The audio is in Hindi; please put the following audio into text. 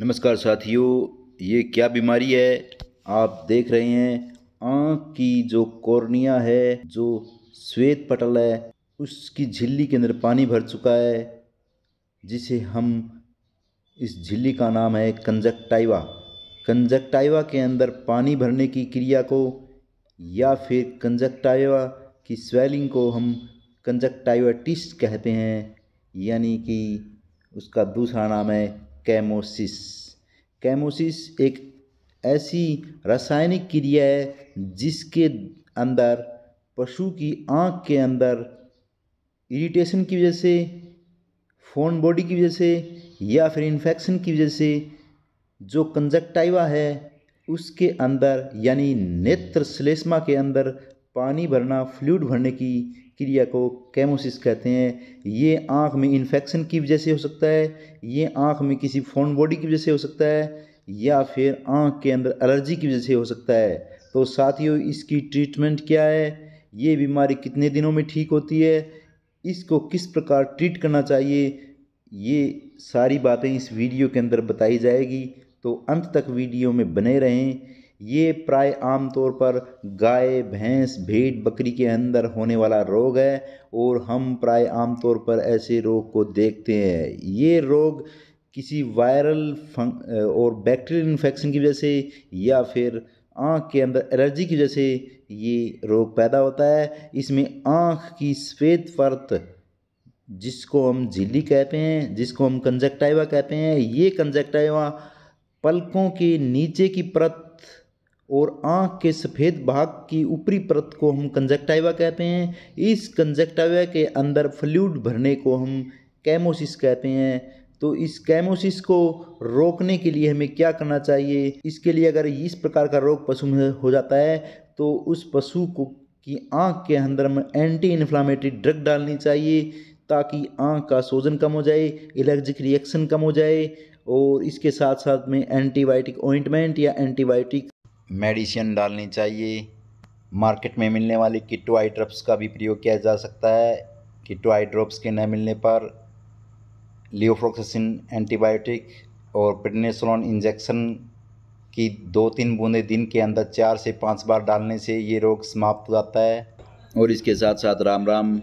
नमस्कार साथियों ये क्या बीमारी है आप देख रहे हैं आँख की जो कॉर्निया है जो श्वेत पटल है उसकी झिल्ली के अंदर पानी भर चुका है जिसे हम इस झिल्ली का नाम है कंजक्टाइवा कंजक्टाइवा के अंदर पानी भरने की क्रिया को या फिर कंजक्टाइवा की स्वेलिंग को हम कंजक्टाइवाटिस कहते हैं यानी कि उसका दूसरा नाम है कैमोसिस कैमोसिस एक ऐसी रासायनिक क्रिया है जिसके अंदर पशु की आँख के अंदर इरिटेशन की वजह से फोन बॉडी की वजह से या फिर इन्फेक्शन की वजह से जो कंजक्टाइवा है उसके अंदर यानी नेत्र श्लेष्मा के अंदर पानी भरना फ्लूड भरने की क्रिया को कैमोसिस कहते हैं ये आँख में इन्फेक्शन की वजह से हो सकता है ये आँख में किसी फोन बॉडी की वजह से हो सकता है या फिर आँख के अंदर एलर्जी की वजह से हो सकता है तो साथियों इसकी ट्रीटमेंट क्या है ये बीमारी कितने दिनों में ठीक होती है इसको किस प्रकार ट्रीट करना चाहिए ये सारी बातें इस वीडियो के अंदर बताई जाएगी तो अंत तक वीडियो में बने रहें ये प्राय आमतौर पर गाय भैंस भेड़ बकरी के अंदर होने वाला रोग है और हम प्राय आमतौर पर ऐसे रोग को देखते हैं ये रोग किसी वायरल और बैक्टीरियल इन्फेक्शन की वजह से या फिर आँख के अंदर एलर्जी की वजह से ये रोग पैदा होता है इसमें आँख की सफ़ेद फर्त जिसको हम झिल्ली कहते हैं जिसको हम कंजक्टाइवा कहते हैं ये कंजक्टाइवा पलकों के नीचे की परत और आँख के सफ़ेद भाग की ऊपरी परत को हम कंजक्टाइवा कहते हैं इस कंजक्टाइवा के अंदर फ्लूड भरने को हम कैमोसिस कहते हैं तो इस कैमोसिस को रोकने के लिए हमें क्या करना चाहिए इसके लिए अगर इस प्रकार का रोग पशु में हो जाता है तो उस पशु को की आँख के अंदर हम एंटी इन्फ्लामेटरी ड्रग डालनी चाहिए ताकि आँख का सोजन कम हो जाए एलर्जिक रिएक्शन कम हो जाए और इसके साथ साथ में एंटीबायोटिक ऑइंटमेंट या एंटीबायोटिक मेडिसिन डालनी चाहिए मार्केट में मिलने वाले किटो आई ड्रॉप्स का भी प्रयोग किया जा सकता है किटो आई ड्रॉप्स के न मिलने पर लियोफ्रोक्सिन एंटीबायोटिक और प्रिडनेसोलोन इंजेक्शन की दो तीन बूंदें दिन के अंदर चार से पाँच बार डालने से ये रोग समाप्त हो जाता है और इसके साथ साथ राम राम